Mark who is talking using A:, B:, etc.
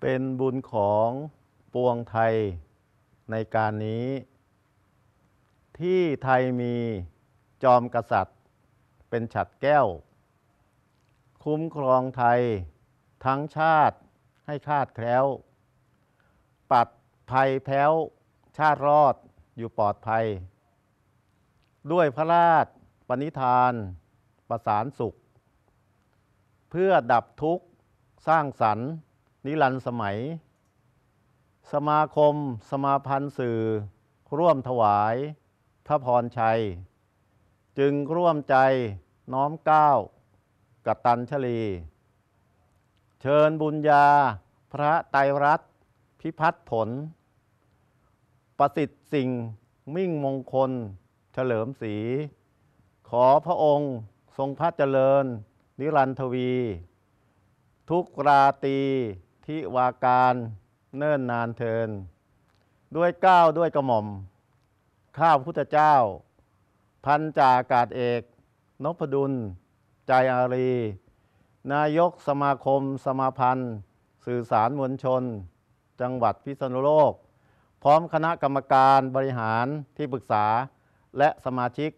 A: เป็นบุญของปวงไทยในการนี้ ที่ไทยมีจอมกษัตริย์ เป็นฉัดแก้ว คุ้มครองไทย ทั้งชาติให้คาดแคล้วปัดภัยแพ้ว ชาติรอดอยู่ปลอดภัย ด้วยพระราชปณิธาน ประสานสุข เพื่อดับทุกข์สร้างสรรค์นิรันสมัย สมาคมสมาพันธ์สื่อร่วมถวาย พระพรชัย จึงร่วมใจน้อมก้าวกตัญชลี เชิญบุญญา พระไตรรัตพิพัฒผล ประสิทธิ์สิ่ง มิ่งมงคล เฉลิมศรีขอพระองค์ ทรงพระเจริญ นิรันทวี ทุกราตีทิวาการเนิ่นนานเทิน ด้วยก้าวด้วยกระหม่อมข้าพุทธเจ้า พันจ่าอากาศเอก นพดุล ใจอารี นายกสมาคมสมาพันธ์ สื่อสารมวลชน จังหวัดพิษณุโลก พร้อมคณะกรรมการบริหารที่ปรึกษาและสมาชิก